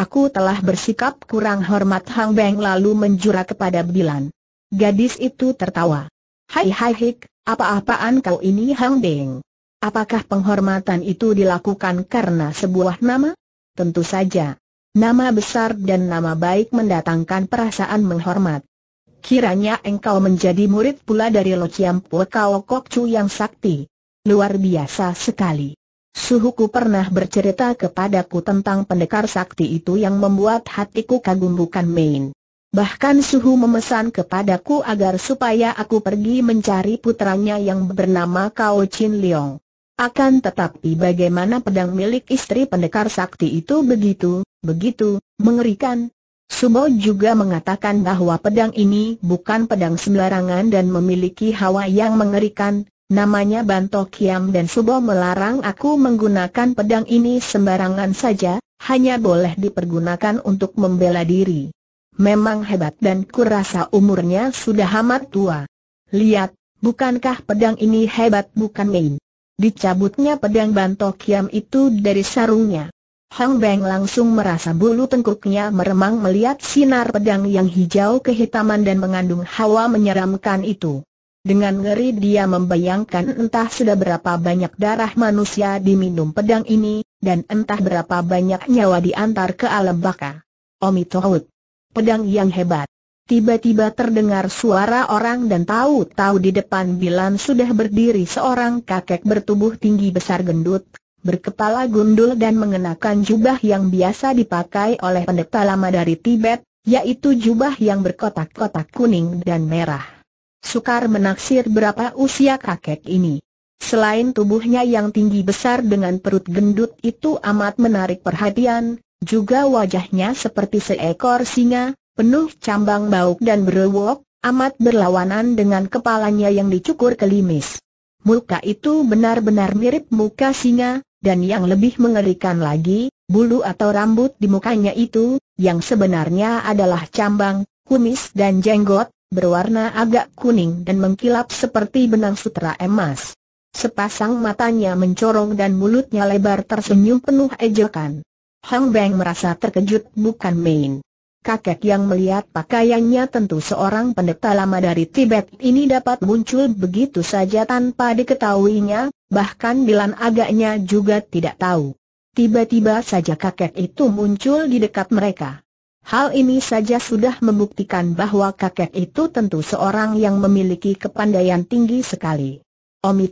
Aku telah bersikap kurang hormat Hang Beng lalu menjura kepada Bilan. Gadis itu tertawa. Hai hai hik, apa-apaan kau ini Hang Beng? Apakah penghormatan itu dilakukan karena sebuah nama? Tentu saja. Nama besar dan nama baik mendatangkan perasaan menghormat. Kiranya engkau menjadi murid pula dari Lo Chiam Po Kau Kok Chu yang sakti. Luar biasa sekali. Suhuku pernah bercerita kepadaku tentang pendekar sakti itu yang membuat hatiku kagum bukan main. Bahkan Suhu memesan kepadaku agar supaya aku pergi mencari putranya yang bernama Kao Chin Leong. Akan tetapi bagaimana pedang milik istri pendekar sakti itu begitu, begitu, mengerikan, Sumo juga mengatakan bahwa pedang ini bukan pedang sembarangan dan memiliki hawa yang mengerikan, namanya Bantokiam dan Subo melarang aku menggunakan pedang ini sembarangan saja, hanya boleh dipergunakan untuk membela diri. Memang hebat dan kurasa umurnya sudah amat tua. Lihat, bukankah pedang ini hebat bukan main? Dicabutnya pedang Bantokiam itu dari sarungnya. Hang Beng langsung merasa bulu tengkuknya meremang melihat sinar pedang yang hijau kehitaman dan mengandung hawa menyeramkan itu. Dengan ngeri dia membayangkan entah sudah berapa banyak darah manusia diminum pedang ini, dan entah berapa banyak nyawa diantar ke alam baka. Omitohut. Pedang yang hebat. Tiba-tiba terdengar suara orang dan tahu-tahu di depan Bilan sudah berdiri seorang kakek bertubuh tinggi besar gendut, berkepala gundul dan mengenakan jubah yang biasa dipakai oleh pendeta lama dari Tibet, yaitu jubah yang berkotak-kotak kuning dan merah. Sukar menaksir berapa usia kakek ini. Selain tubuhnya yang tinggi besar dengan perut gendut itu amat menarik perhatian, juga wajahnya seperti seekor singa, penuh cambang bauk dan berewok, amat berlawanan dengan kepalanya yang dicukur kelimis. Muka itu benar-benar mirip muka singa, dan yang lebih mengerikan lagi, bulu atau rambut di mukanya itu, yang sebenarnya adalah cambang, kumis dan jenggot, berwarna agak kuning dan mengkilap seperti benang sutra emas. Sepasang matanya mencorong dan mulutnya lebar tersenyum penuh ejekan. Hang Beng merasa terkejut bukan main. Kakek yang melihat pakaiannya tentu seorang pendeta lama dari Tibet ini dapat muncul begitu saja tanpa diketahuinya, bahkan Bilan agaknya juga tidak tahu. Tiba-tiba saja kakek itu muncul di dekat mereka. Hal ini saja sudah membuktikan bahwa kakek itu tentu seorang yang memiliki kepandaian tinggi sekali. Omi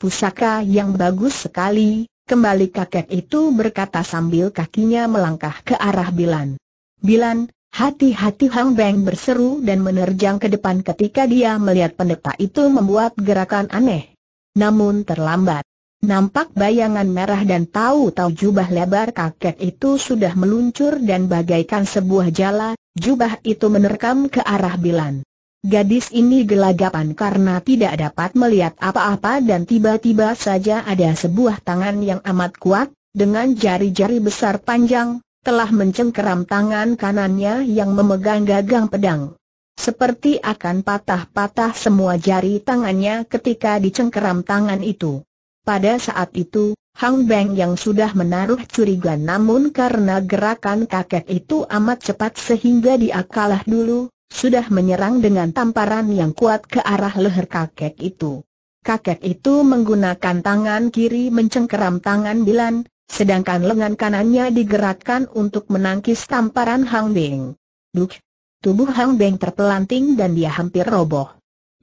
pusaka yang bagus sekali, kembali kakek itu berkata sambil kakinya melangkah ke arah Bilan. Bilan, hati-hati Hang Beng berseru dan menerjang ke depan ketika dia melihat pendeta itu membuat gerakan aneh. Namun terlambat. Nampak bayangan merah dan tahu-tahu jubah lebar kakek itu sudah meluncur dan bagaikan sebuah jala, jubah itu menerkam ke arah Bilan. Gadis ini gelagapan karena tidak dapat melihat apa-apa dan tiba-tiba saja ada sebuah tangan yang amat kuat, dengan jari-jari besar panjang, telah mencengkeram tangan kanannya yang memegang gagang pedang. Seperti akan patah-patah semua jari tangannya ketika dicengkeram tangan itu. Pada saat itu, Hang Beng yang sudah menaruh curiga namun karena gerakan kakek itu amat cepat sehingga dia kalah dulu, sudah menyerang dengan tamparan yang kuat ke arah leher kakek itu. Kakek itu menggunakan tangan kiri mencengkeram tangan Bilan, Sedangkan lengan kanannya digerakkan untuk menangkis tamparan Hang Beng. Duk! Tubuh Hang Beng terpelanting dan dia hampir roboh.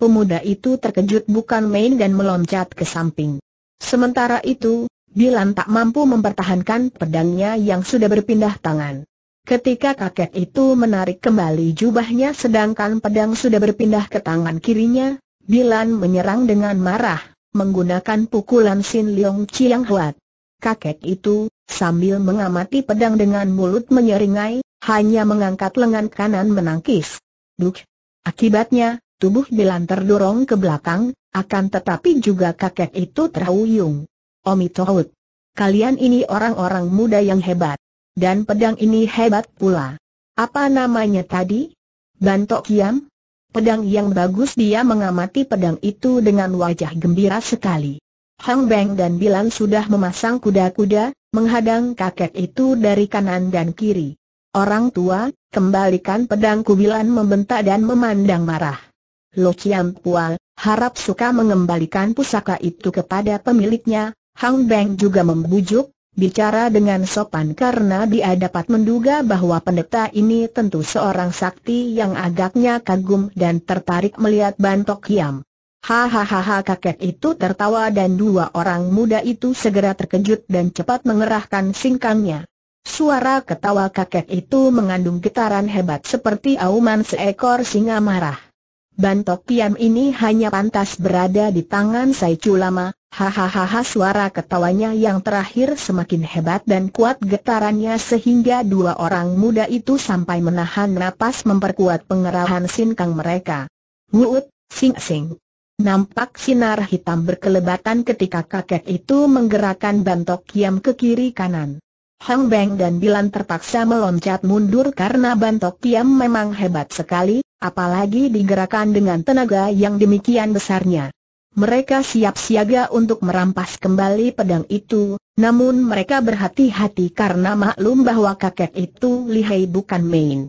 Pemuda itu terkejut bukan main dan meloncat ke samping. Sementara itu, Bilan tak mampu mempertahankan pedangnya yang sudah berpindah tangan. Ketika kakek itu menarik kembali jubahnya sedangkan pedang sudah berpindah ke tangan kirinya, Bilan menyerang dengan marah, menggunakan pukulan Sin Leong Chiang Huat kakek itu, sambil mengamati pedang dengan mulut menyeringai, hanya mengangkat lengan kanan menangkis. Duk! Akibatnya, tubuh Bilan terdorong ke belakang, akan tetapi juga kakek itu terhuyung. Omitohut! Kalian ini orang-orang muda yang hebat. Dan pedang ini hebat pula. Apa namanya tadi? Bantok Kiam? Pedang yang bagus dia mengamati pedang itu dengan wajah gembira sekali. Hang Beng dan Bilan sudah memasang kuda-kuda, menghadang kakek itu dari kanan dan kiri. Orang tua, kembalikan pedangku Bilan membentak dan memandang marah. Lo Chiam Pual, harap suka mengembalikan pusaka itu kepada pemiliknya, Hang Beng juga membujuk, bicara dengan sopan karena dia dapat menduga bahwa pendeta ini tentu seorang sakti yang agaknya kagum dan tertarik melihat Bantok Hiam. Hahaha kakek itu tertawa dan dua orang muda itu segera terkejut dan cepat mengerahkan singkangnya. Suara ketawa kakek itu mengandung getaran hebat seperti auman seekor singa marah. Bantok Piam ini hanya pantas berada di tangan Sai Lama, hahaha suara ketawanya yang terakhir semakin hebat dan kuat getarannya sehingga dua orang muda itu sampai menahan napas memperkuat pengerahan sinkang mereka. Wuut, sing-sing. Nampak sinar hitam berkelebatan ketika kakek itu menggerakkan bantok kiam ke kiri kanan. Hang Beng dan Bilan terpaksa meloncat mundur karena bantok kiam memang hebat sekali, apalagi digerakkan dengan tenaga yang demikian besarnya. Mereka siap siaga untuk merampas kembali pedang itu, namun mereka berhati-hati karena maklum bahwa kakek itu lihai bukan main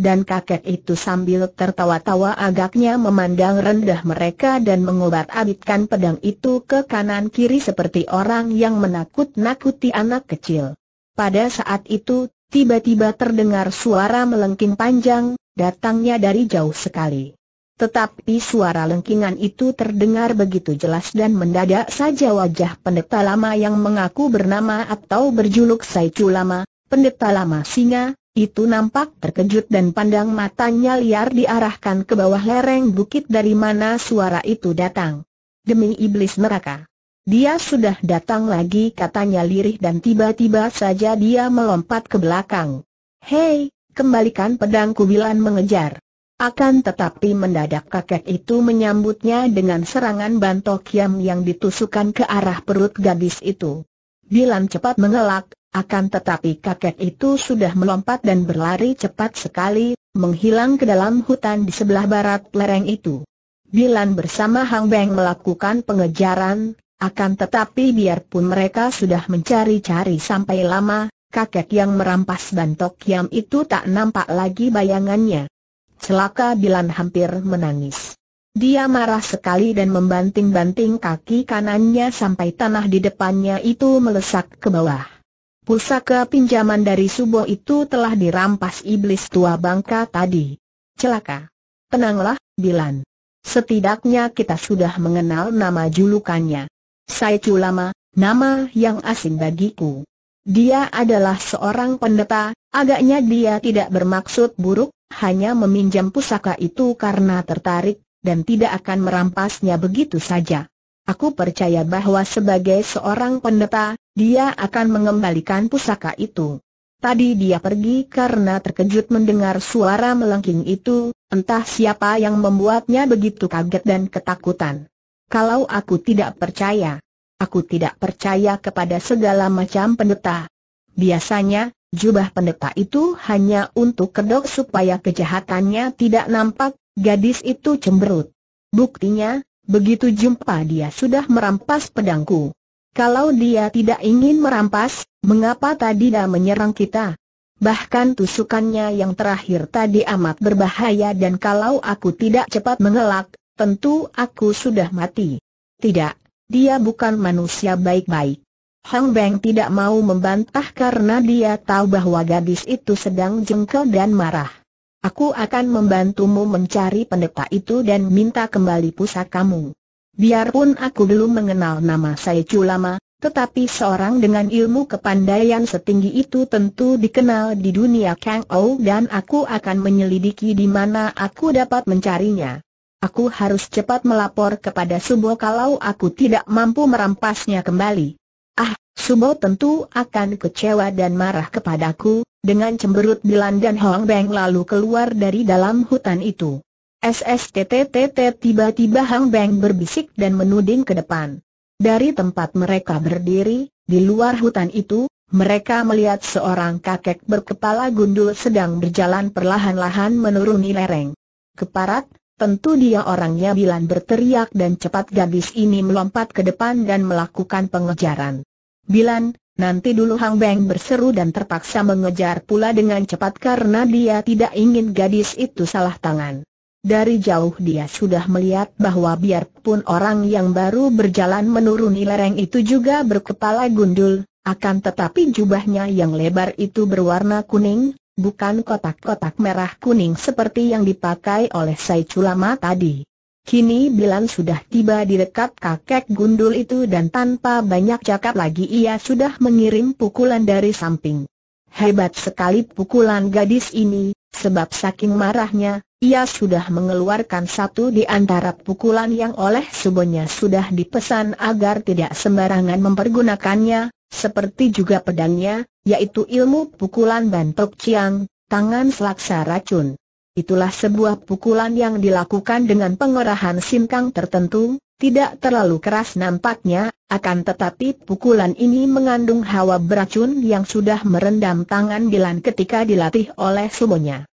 dan kakek itu sambil tertawa-tawa agaknya memandang rendah mereka dan mengobat-abitkan pedang itu ke kanan-kiri seperti orang yang menakut-nakuti anak kecil. Pada saat itu, tiba-tiba terdengar suara melengking panjang, datangnya dari jauh sekali. Tetapi suara lengkingan itu terdengar begitu jelas dan mendadak saja wajah pendeta lama yang mengaku bernama atau berjuluk Saicu Lama, pendeta lama singa, itu nampak terkejut dan pandang matanya liar diarahkan ke bawah lereng bukit dari mana suara itu datang. Demi iblis neraka. Dia sudah datang lagi katanya lirih dan tiba-tiba saja dia melompat ke belakang. Hei, kembalikan pedangku kubilan mengejar. Akan tetapi mendadak kakek itu menyambutnya dengan serangan bantok yang ditusukkan ke arah perut gadis itu. Bilan cepat mengelak, akan tetapi kakek itu sudah melompat dan berlari cepat sekali, menghilang ke dalam hutan di sebelah barat lereng itu. Bilan bersama Hang Beng melakukan pengejaran, akan tetapi biarpun mereka sudah mencari-cari sampai lama, kakek yang merampas bantok yam itu tak nampak lagi bayangannya. Celaka Bilan hampir menangis. Dia marah sekali dan membanting-banting kaki kanannya sampai tanah di depannya itu melesak ke bawah. Pusaka pinjaman dari Subo itu telah dirampas iblis tua bangka tadi. Celaka. Tenanglah, Dilan. Setidaknya kita sudah mengenal nama julukannya. Saya Lama, nama yang asing bagiku. Dia adalah seorang pendeta, agaknya dia tidak bermaksud buruk, hanya meminjam pusaka itu karena tertarik, dan tidak akan merampasnya begitu saja. Aku percaya bahwa sebagai seorang pendeta, dia akan mengembalikan pusaka itu. Tadi dia pergi karena terkejut mendengar suara melengking itu, entah siapa yang membuatnya begitu kaget dan ketakutan. Kalau aku tidak percaya, aku tidak percaya kepada segala macam pendeta. Biasanya, jubah pendeta itu hanya untuk kedok supaya kejahatannya tidak nampak, Gadis itu cemberut. Buktinya, begitu jumpa dia sudah merampas pedangku. Kalau dia tidak ingin merampas, mengapa tadi dia menyerang kita? Bahkan tusukannya yang terakhir tadi amat berbahaya dan kalau aku tidak cepat mengelak, tentu aku sudah mati. Tidak, dia bukan manusia baik-baik. Hang Beng tidak mau membantah karena dia tahu bahwa gadis itu sedang jengkel dan marah. Aku akan membantumu mencari pendeta itu dan minta kembali pusakamu. Biarpun aku belum mengenal nama saya Culama, tetapi seorang dengan ilmu kepandaian setinggi itu tentu dikenal di dunia Kang Ou dan aku akan menyelidiki di mana aku dapat mencarinya. Aku harus cepat melapor kepada Subo kalau aku tidak mampu merampasnya kembali. Ah, Sumo tentu akan kecewa dan marah kepadaku, dengan cemberut Dilan dan Hong Beng lalu keluar dari dalam hutan itu. SSTTTT tiba-tiba Hong Beng berbisik dan menuding ke depan. Dari tempat mereka berdiri, di luar hutan itu, mereka melihat seorang kakek berkepala gundul sedang berjalan perlahan-lahan menuruni lereng. Keparat, tentu dia orangnya Bilan berteriak dan cepat gadis ini melompat ke depan dan melakukan pengejaran. Bilan, nanti dulu Hang Beng berseru dan terpaksa mengejar pula dengan cepat karena dia tidak ingin gadis itu salah tangan. Dari jauh dia sudah melihat bahwa biarpun orang yang baru berjalan menuruni lereng itu juga berkepala gundul, akan tetapi jubahnya yang lebar itu berwarna kuning, bukan kotak-kotak merah kuning seperti yang dipakai oleh Sai Culama tadi. Kini Bilan sudah tiba di dekat kakek gundul itu dan tanpa banyak cakap lagi ia sudah mengirim pukulan dari samping. Hebat sekali pukulan gadis ini, sebab saking marahnya, ia sudah mengeluarkan satu di antara pukulan yang oleh subonya sudah dipesan agar tidak sembarangan mempergunakannya, seperti juga pedangnya, yaitu ilmu pukulan bantok ciang, tangan selaksa racun. Itulah sebuah pukulan yang dilakukan dengan pengerahan simkang tertentu, tidak terlalu keras nampaknya, akan tetapi pukulan ini mengandung hawa beracun yang sudah merendam tangan Bilan ketika dilatih oleh sumonya.